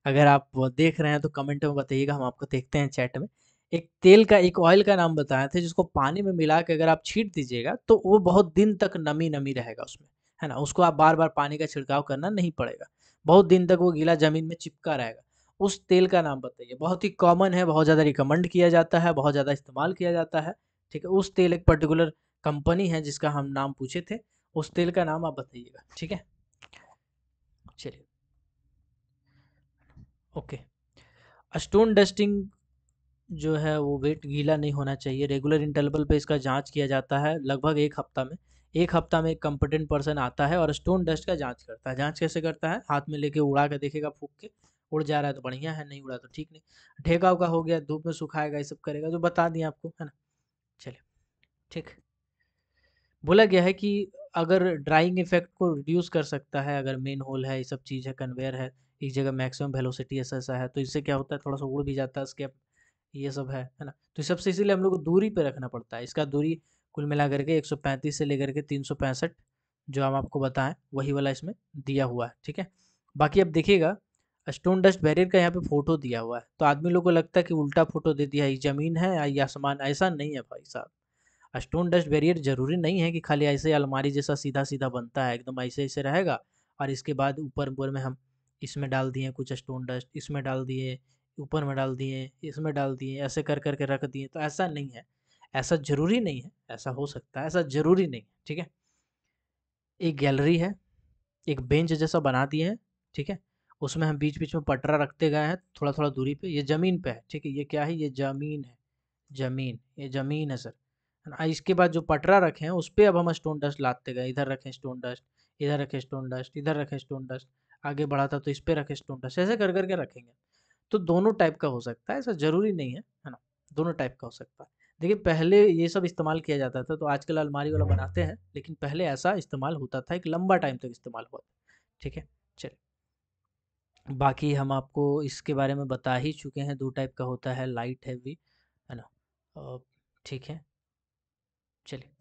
अगर आप देख रहे हैं तो कमेंट में बताइएगा हम आपको देखते हैं चैट में एक तेल का एक ऑयल का नाम बताए थे जिसको पानी में मिला के अगर आप छीट दीजिएगा तो वो बहुत दिन तक नमी नमी रहेगा उसमें है ना उसको आप बार बार पानी का छिड़काव करना नहीं पड़ेगा बहुत दिन तक वो गीला जमीन में चिपका रहेगा उस तेल का नाम बताइए बहुत ही कॉमन है बहुत ज़्यादा रिकमेंड किया जाता है बहुत ज़्यादा इस्तेमाल किया जाता है ठीक है उस तेल एक पर्टिकुलर कंपनी है जिसका हम नाम पूछे थे उस तेल का नाम आप बताइएगा ठीक है चलिए ओके स्टोन डस्टिंग जो है वो वेट गीला नहीं होना चाहिए रेगुलर इंटरवल पे इसका जांच किया जाता है लगभग एक हफ्ता में एक हफ्ता में एक कंपिटेंट पर्सन आता है और स्टोन डस्ट का जांच करता है जांच कैसे करता है हाथ में लेके उड़ा के देखेगा फूक के उड़ जा रहा है तो बढ़िया है नहीं उड़ा तो ठीक नहीं ढेका उका हो गया धूप में सुखाएगा ये सब करेगा जो बता दिया आपको है ना चलिए ठीक बोला गया है कि अगर ड्राइंग इफेक्ट को रिड्यूस कर सकता है अगर मेन होल है ये सब चीज़ है कन्वेयर है एक जगह मैक्सिमम वेलोसिटी ऐसा ऐसा है तो इससे क्या होता है थोड़ा सा उड़ भी जाता है स्केप ये सब है है ना तो सबसे इसीलिए हम लोग को दूरी पर रखना पड़ता है इसका दूरी कुल मिला करके एक से लेकर के तीन जो हम आपको बताएं वही वाला इसमें दिया हुआ है ठीक है बाकी अब देखिएगा स्टोन डस्ट बैरियर का यहाँ पे फोटो दिया हुआ है तो आदमी लोग को लगता है कि उल्टा फोटो दे दिया है ज़मीन है या आसमान ऐसा नहीं है भाई साहब स्टोन डस्ट बैरियर ज़रूरी नहीं है कि खाली ऐसे अलमारी जैसा सीधा सीधा बनता है एकदम ऐसे ऐसे रहेगा और इसके बाद ऊपर ऊपर में हम इसमें डाल दिए कुछ स्टोन डस्ट इसमें डाल दिए ऊपर में डाल दिए इसमें डाल दिए ऐसे कर करके रख दिए तो ऐसा नहीं है ऐसा ज़रूरी नहीं है ऐसा हो सकता है ऐसा ज़रूरी नहीं है ठीक है एक गैलरी है एक बेंच जैसा बना दिए हैं ठीक है उसमें हम बीच बीच में पटरा रखते गए हैं थोड़ा थोड़ा दूरी पे ये ज़मीन पे है ठीक है ये क्या है ये ज़मीन है ज़मीन ये ज़मीन है सर इसके बाद जो पटरा रखे हैं उस पर अब हम स्टोन डस्ट लाते गए इधर रखें स्टोन डस्ट इधर रखें स्टोन डस्ट इधर रखें स्टोन डस्ट आगे बढ़ा था तो इस पर रखे स्टोन टच ऐसे कर करके रखेंगे तो दोनों टाइप का हो सकता है ऐसा ज़रूरी नहीं है है ना दोनों टाइप का हो सकता है देखिए पहले ये सब इस्तेमाल किया जाता था तो आजकल अलमारी वाला बनाते हैं लेकिन पहले ऐसा इस्तेमाल होता था एक लंबा टाइम तक इस्तेमाल हुआ ठीक है चलिए बाकी हम आपको इसके बारे में बता ही चुके हैं दो टाइप का होता है लाइट हैवी है ना ठीक है चलिए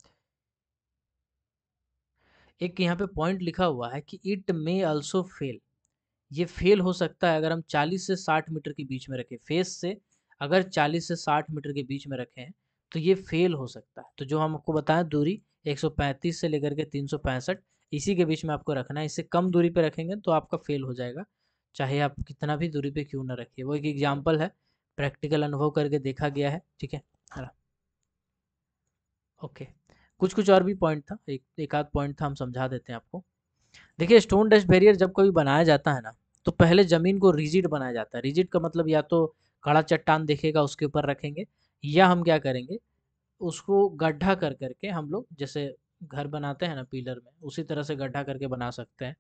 एक यहाँ पे पॉइंट लिखा हुआ है कि इट मे ऑल्सो फेल ये फेल हो सकता है अगर हम 40 से 60 मीटर के बीच में रखें फेस से अगर 40 से 60 मीटर के बीच में रखें तो ये फेल हो सकता है तो जो हम आपको बताएं दूरी 135 से लेकर के तीन इसी के बीच में आपको रखना है इससे कम दूरी पे रखेंगे तो आपका फेल हो जाएगा चाहे आप कितना भी दूरी पे क्यों ना रखिए वो एक एग्जाम्पल है प्रैक्टिकल अनुभव करके देखा गया है ठीक है ओके कुछ कुछ और भी पॉइंट था एक एक आध पॉइंट था हम समझा देते हैं आपको देखिए स्टोन डस्ट बैरियर जब कभी बनाया जाता है ना तो पहले ज़मीन को रिजिड बनाया जाता है रिजिड का मतलब या तो कड़ा चट्टान देखेगा उसके ऊपर रखेंगे या हम क्या करेंगे उसको गड्ढा कर करके हम लोग जैसे घर बनाते हैं ना पिलर में उसी तरह से गड्ढा करके बना सकते हैं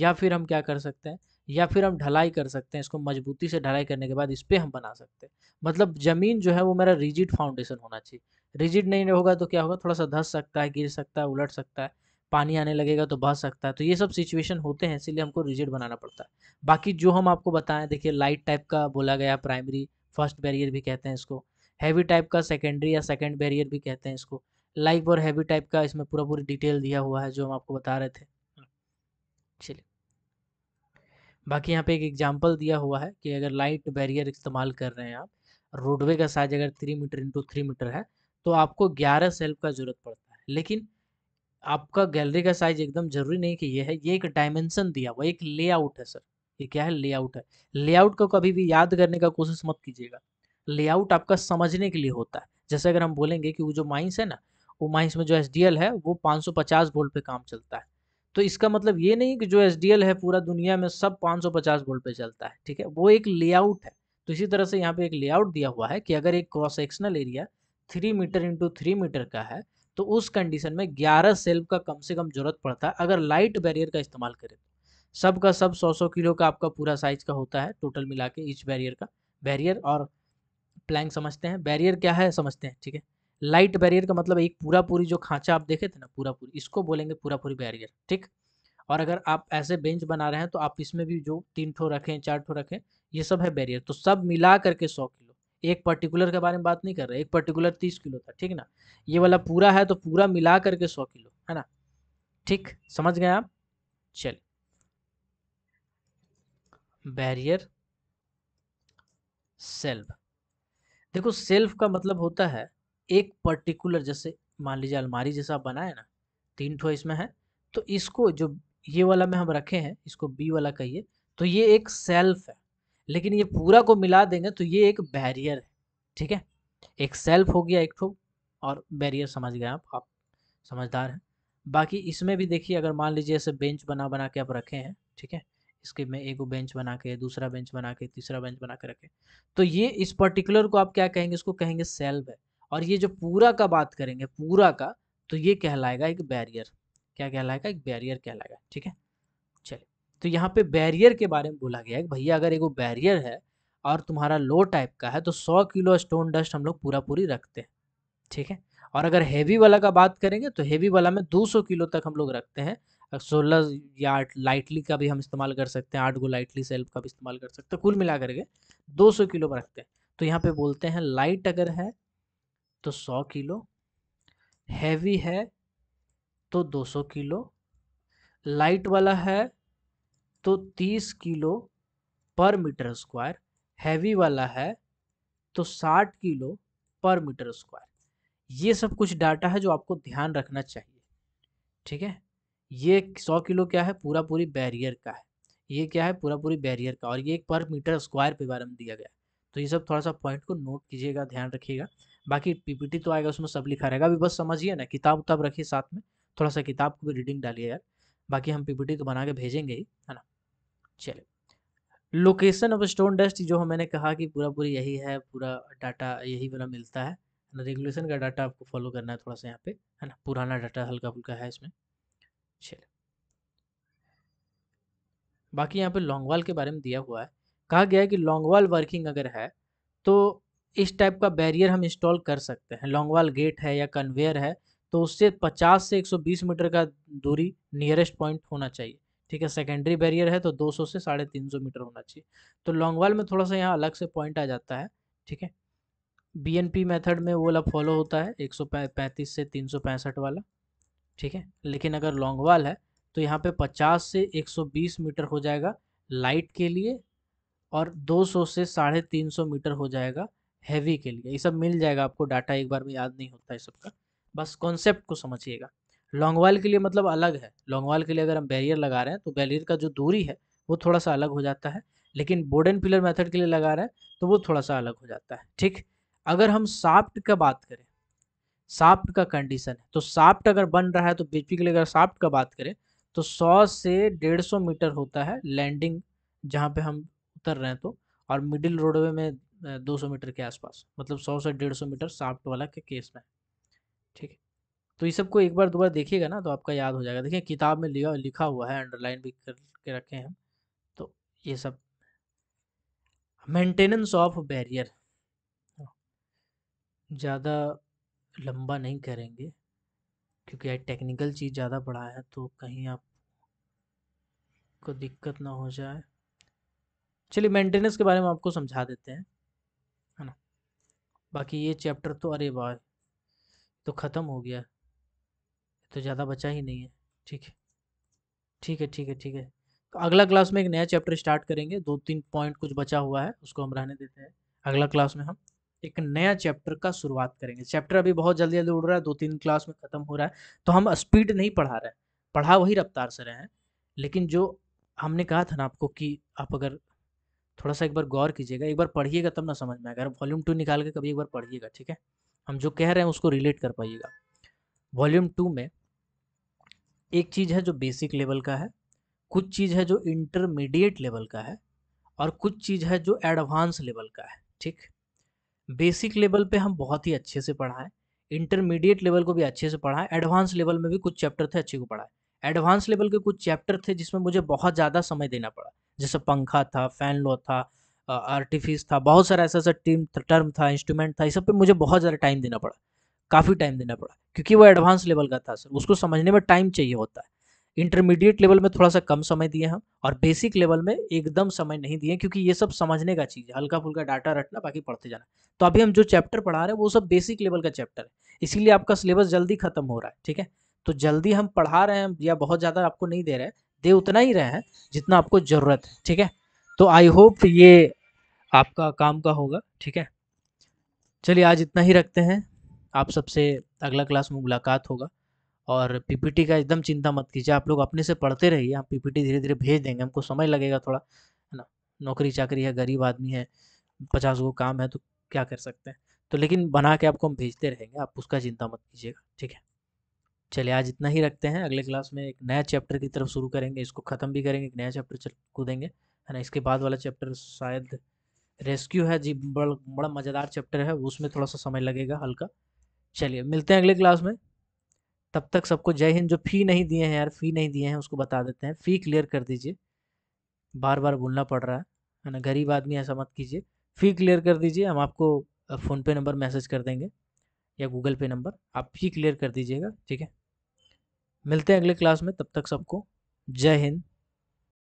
या फिर हम क्या कर सकते हैं या फिर हम ढलाई कर सकते हैं इसको मजबूती से ढलाई करने के बाद इस पर हम बना सकते हैं मतलब ज़मीन जो है वो मेरा रिजिड फाउंडेशन होना चाहिए रिजिड नहीं होगा तो क्या होगा थोड़ा सा धस सकता है गिर सकता है उलट सकता है पानी आने लगेगा तो बह सकता है तो ये सब सिचुएशन होते हैं इसीलिए हमको रिजिड बनाना पड़ता है बाकी जो हम आपको बताएं देखिए लाइट टाइप का बोला गया प्राइमरी फर्स्ट बैरियर भी कहते हैं इसको हैवी टाइप का सेकेंडरी या सेकेंड बैरियर भी कहते हैं इसको लाइव और हैवी टाइप का इसमें पूरा पूरी डिटेल दिया हुआ है जो हम आपको बता रहे थे चलिए बाकी यहाँ पे एक एग्जाम्पल दिया हुआ है कि अगर लाइट बैरियर इस्तेमाल कर रहे हैं आप रोडवे का साइज अगर three metre into three metre है तो आपको 11 सेल्फ का जरूरत पड़ता है लेकिन आपका गैलरी का साइज एकदम जरूरी नहीं कि ये है ये एक डायमेंशन दिया हुआ एक लेआउट है सर ये क्या है लेआउट है लेआउट को कभी भी याद करने का कोशिश मत कीजिएगा लेआउट आपका समझने के लिए होता है जैसे अगर हम बोलेंगे कि वो जो माइंस है ना वो माइंस में जो एस है वो पाँच वोल्ट पे काम चलता है तो इसका मतलब ये नहीं कि जो एस है पूरा दुनिया में सब पचास वोल्ट पे चलता है ठीक है वो एक लेआउट है तो इसी तरह से यहाँ पे एक लेआउट दिया हुआ है कि अगर एक cross sectional area three metre into three metre का है तो उस कंडीशन में ग्यारह सेल्फ का कम से कम जरूरत पड़ता है अगर लाइट बैरियर का इस्तेमाल करें तो सब का सब सौ सौ किलो का आपका पूरा साइज का होता है टोटल मिला के ईच बैरियर का बैरियर और प्लैंक समझते हैं बैरियर क्या है समझते हैं ठीक है लाइट बैरियर का मतलब एक पूरा पूरी जो खांचा आप देखे थे ना पूरा पूरी इसको बोलेंगे पूरा पूरी बैरियर ठीक और अगर आप ऐसे बेंच बना रहे हैं तो आप इसमें भी जो तीन ठो रखें चार ठो रखें ये सब है बैरियर तो सब मिला करके सौ किलो एक पर्टिकुलर के बारे में बात नहीं कर रहे एक पर्टिकुलर तीस किलो था ठीक ना ये वाला पूरा है तो पूरा मिला करके सौ किलो है ना ठीक समझ गए आप चलिए बैरियर सेल्फ देखो सेल्फ का मतलब होता है एक पर्टिकुलर जैसे मान लीजिए अलमारी जैसा आप बनाए ना तीन ठो इसमें है तो इसको जो ये वाला में हम रखे हैं इसको बी वाला कहिए तो ये एक सेल्फ है लेकिन ये पूरा को मिला देंगे तो ये एक बैरियर है ठीक है एक सेल्फ हो गया एक ठो और बैरियर समझ गए आप आप समझदार हैं बाकी इसमें भी देखिए अगर मान लीजिए ऐसे बेंच बना बना के आप रखे हैं ठीक है इसके में एक बेंच बना के दूसरा बेंच बना के तीसरा बेंच बना के रखें तो ये इस पर्टिकुलर को आप क्या कहेंगे इसको कहेंगे सेल्फ है और ये जो पूरा का बात करेंगे पूरा का तो ये कहलाएगा एक बैरियर क्या कहलाएगा एक बैरियर कहलाएगा ठीक है तो यहाँ पे बैरियर के बारे में बोला गया है भैया अगर एगो बैरियर है और तुम्हारा लो टाइप का है तो सौ किलो स्टोन डस्ट हम लोग पूरा पूरी रखते हैं ठीक है और अगर हेवी वाला का बात करेंगे तो हेवी वाला में 200 किलो तक हम लोग रखते हैं सोलह या आठ लाइटली का भी हम इस्तेमाल कर सकते हैं आठ गो लाइटली सेल्फ का भी इस्तेमाल कर सकते हैं कुल मिला करके सौ किलो रखते हैं तो यहाँ पे बोलते हैं लाइट अगर है तो सौ किलो हैवी है तो सौ किलो लाइट वाला है तो 30 किलो पर मीटर स्क्वायर हैवी वाला है तो 60 किलो पर मीटर स्क्वायर ये सब कुछ डाटा है जो आपको ध्यान रखना चाहिए ठीक है ये 100 किलो क्या है पूरा पूरी बैरियर का है ये क्या है पूरा पूरी बैरियर का और ये एक पर मीटर स्क्वायर पे बारे में दिया गया तो ये सब थोड़ा सा पॉइंट को नोट कीजिएगा ध्यान रखिएगा बाकी पीपीटी तो आएगा उसमें सब लिखा रहेगा अभी बस समझिए ना किताब उताब रखिए साथ में थोड़ा सा किताब को भी रीडिंग डालिए यार बाकी हम पीपीटी तो बना के भेजेंगे ही है ना चलिए लोकेशन ऑफ स्टोन डस्ट जो मैंने कहा कि पूरा पूरी यही है पूरा डाटा यही वाला मिलता है ना रेगुलेशन का डाटा आपको फॉलो करना है थोड़ा सा यहाँ पे है ना पुराना डाटा हल्का फुल्का है इसमें चलिए बाकी यहाँ पे लॉन्गवाल के बारे में दिया हुआ है कहा गया है कि लॉन्गवाल वर्किंग अगर है तो इस टाइप का बैरियर हम इंस्टॉल कर सकते हैं लॉन्गवाल गेट है या कन्वेयर है तो उससे 50 से 120 मीटर का दूरी नियरेस्ट पॉइंट होना चाहिए ठीक है सेकेंडरी बैरियर है तो 200 से साढ़े तीन सौ मीटर होना चाहिए तो लॉन्ग वाल में थोड़ा सा यहाँ अलग से पॉइंट आ जाता है ठीक है बी एन पी में वो वाला फॉलो होता है एक सौ पैंतीस से तीन सौ पैंसठ वाला ठीक है लेकिन अगर लॉन्ग वाल है तो यहाँ पे पचास से एक सौ बीस मीटर हो जाएगा लाइट के लिए और दो सौ से साढ़े तीन सौ मीटर हो जाएगा हैवी के लिए ये सब मिल जाएगा आपको डाटा एक बार में याद नहीं होता है सबका बस कॉन्सेप्ट को समझिएगा लॉन्गवाल के लिए मतलब अलग है लॉन्गवाल के लिए अगर हम बैरियर लगा रहे हैं तो बैरियर का जो दूरी है वो थोड़ा सा अलग हो जाता है लेकिन बोर्डन पिलर मेथड के लिए लगा रहे हैं तो वो थोड़ा सा अलग हो जाता है ठीक अगर हम साफ्ट का बात करें साफ्ट का कंडीशन है तो साफ्ट अगर बन रहा है तो के लिए अगर साफ्ट का बात करें तो 100 से 150 मीटर होता है लैंडिंग जहाँ पे हम उतर रहे हैं तो और मिडिल रोडवे में 200 मीटर के आसपास मतलब 100 से 150 मीटर साफ्ट वाला के केस में ठीक है तो ये सबको एक बार दो बार देखिएगा ना तो आपका याद हो जाएगा देखिए किताब में लिखा लिखा हुआ है अंडरलाइन भी करके रखे हैं तो ये सब मेंटेनेंस ऑफ बैरियर ज़्यादा लंबा नहीं करेंगे क्योंकि आज टेक्निकल चीज़ ज़्यादा पढ़ा है तो कहीं आप को दिक्कत ना हो जाए चलिए मेंटेनेंस के बारे में आपको समझा देते हैं है ना बाकी ये चैप्टर तो अरे भाई तो ख़त्म हो गया तो ज़्यादा बचा ही नहीं है ठीक है ठीक है ठीक है ठीक है तो अगला क्लास में एक नया चैप्टर स्टार्ट करेंगे दो तीन पॉइंट कुछ बचा हुआ है उसको हम रहने देते हैं अगला क्लास में हम एक नया चैप्टर का शुरुआत करेंगे चैप्टर अभी बहुत जल्दी जल्दी उड़ रहा है दो तीन क्लास में ख़त्म हो रहा है तो हम स्पीड नहीं पढ़ा रहे हैं पढ़ा वही रफ्तार से रहे हैं लेकिन जो हमने कहा था ना आपको कि आप अगर थोड़ा सा एक बार गौर कीजिएगा एक बार पढ़िएगा तब ना समझ में आएगा वॉल्यूम टू निकाल के कभी एक बार पढ़िएगा ठीक है हम जो कह रहे हैं उसको रिलेट कर पाइएगा वॉल्यूम टू में एक चीज़ है जो बेसिक लेवल का है कुछ चीज़ है जो इंटरमीडिएट लेवल का है और कुछ चीज़ है जो एडवांस लेवल का है ठीक बेसिक लेवल पे हम बहुत ही अच्छे से पढ़ाएं इंटरमीडिएट लेवल को भी अच्छे से पढ़ाएं एडवांस लेवल में भी कुछ चैप्टर थे अच्छे को पढ़ाएं एडवांस लेवल के कुछ चैप्टर थे जिसमें मुझे बहुत ज़्यादा समय देना पड़ा जैसे पंखा था फैन लो था आर्टिफिस था बहुत सारा ऐसा ऐसा टीम टर्म था इंस्ट्रूमेंट था इस सब पे मुझे बहुत ज़्यादा टाइम देना पड़ा काफ़ी टाइम देना पड़ा क्योंकि वो एडवांस लेवल का था सर उसको समझने में टाइम चाहिए होता है इंटरमीडिएट लेवल में थोड़ा सा कम समय दिए हम और बेसिक लेवल में एकदम समय नहीं दिए क्योंकि ये सब समझने का चीज़ है हल्का फुल्का डाटा रटना बाकी पढ़ते जाना तो अभी हम जो चैप्टर पढ़ा रहे हैं वो सब बेसिक लेवल का चैप्टर है इसीलिए आपका सिलेबस जल्दी खत्म हो रहा है ठीक है तो जल्दी हम पढ़ा रहे हैं या बहुत ज़्यादा आपको नहीं दे रहे हैं दे उतना ही रहे हैं जितना आपको ज़रूरत है ठीक है तो आई होप ये आपका काम का होगा ठीक है चलिए आज इतना ही रखते हैं आप सबसे अगला क्लास में मुलाकात होगा और पीपीटी का एकदम चिंता मत कीजिए आप लोग अपने से पढ़ते रहिए हम पीपीटी धीरे धीरे भेज देंगे हमको समय लगेगा थोड़ा है ना नौकरी चाकरी है गरीब आदमी है पचास को काम है तो क्या कर सकते हैं तो लेकिन बना के आपको हम भेजते रहेंगे आप उसका चिंता मत कीजिएगा ठीक है चलिए आज इतना ही रखते हैं अगले क्लास में एक नया चैप्टर की तरफ शुरू करेंगे इसको ख़त्म भी करेंगे एक नया चैप्टर कूदेंगे है ना इसके बाद वाला चैप्टर शायद रेस्क्यू है जी बड़ा बड़ा मज़ेदार चैप्टर है उसमें थोड़ा सा समय लगेगा हल्का चलिए मिलते हैं अगले क्लास में तब तक सबको जय हिंद जो फ़ी नहीं दिए हैं यार फ़ी नहीं दिए हैं उसको बता देते हैं फ़ी क्लियर कर दीजिए बार बार बोलना पड़ रहा है है ना गरीब आदमी ऐसा मत कीजिए फ़ी क्लियर कर दीजिए हम आपको फ़ोनपे नंबर मैसेज कर देंगे या गूगल पे नंबर आप फ़ी क्लियर कर दीजिएगा ठीक है मिलते हैं अगले क्लास में तब तक सबको जय हिंद